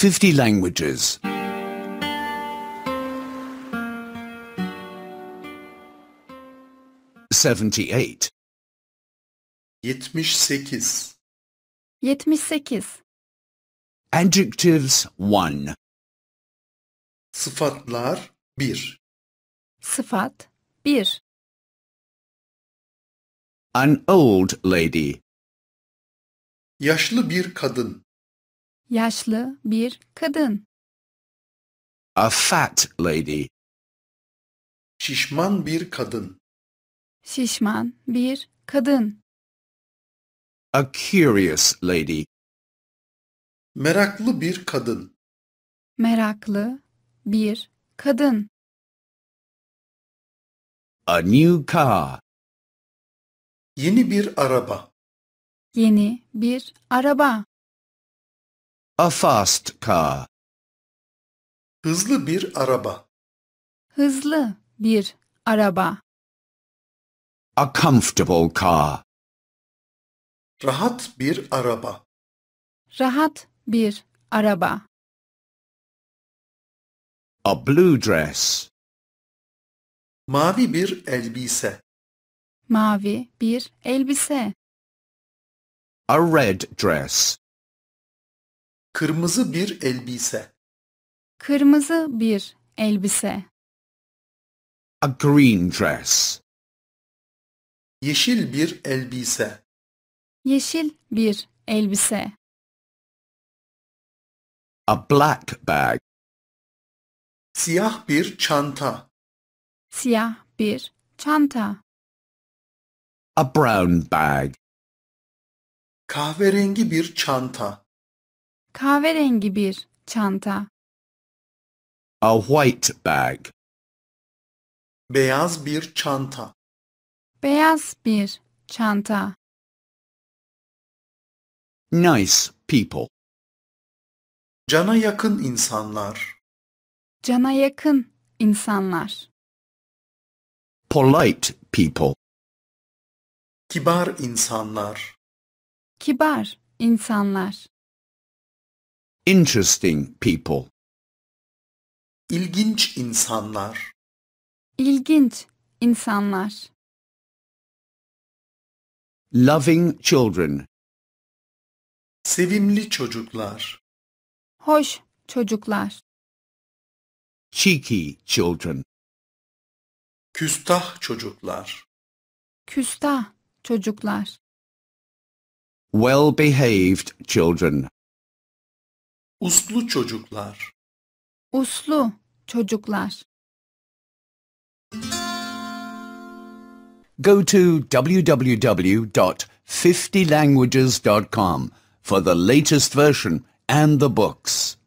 50 languages. 78 78 78 Adjectives 1 Sıfatlar 1 Sıfat 1 An old lady Yaşlı bir kadın Yaşlı bir kadın. A fat lady. Şişman bir kadın. Şişman bir kadın. A curious lady. Meraklı bir kadın. Meraklı bir kadın. A new car. Yeni bir araba. Yeni bir araba. A fast car. Hızlı bir araba. Hızlı bir araba. A comfortable car. Rahat bir araba. Rahat bir araba. A blue dress. Mavi bir elbise. Mavi bir elbise. A red dress. Kırmızı bir elbise. Kırmızı bir elbise. A green dress. Yeşil bir elbise. Yeşil bir elbise. A black bag. Siyah bir çanta. Siyah bir çanta. A brown bag. Kahverengi bir çanta. Kahverengi bir çanta. A white bag. Beyaz bir çanta. Beyaz bir çanta. Nice people. Cana yakın insanlar. Cana yakın insanlar. Polite people. Kibar insanlar. Kibar insanlar. Interesting people. İlginç insanlar. İlginç insanlar. Loving children. Sevimli çocuklar. Hoş çocuklar. Cheeky children. Küstah çocuklar. Küstah çocuklar. Well-behaved children. Uslu çocuklar. Uslu çocuklar. Go to www.50languages.com for the latest version and the books.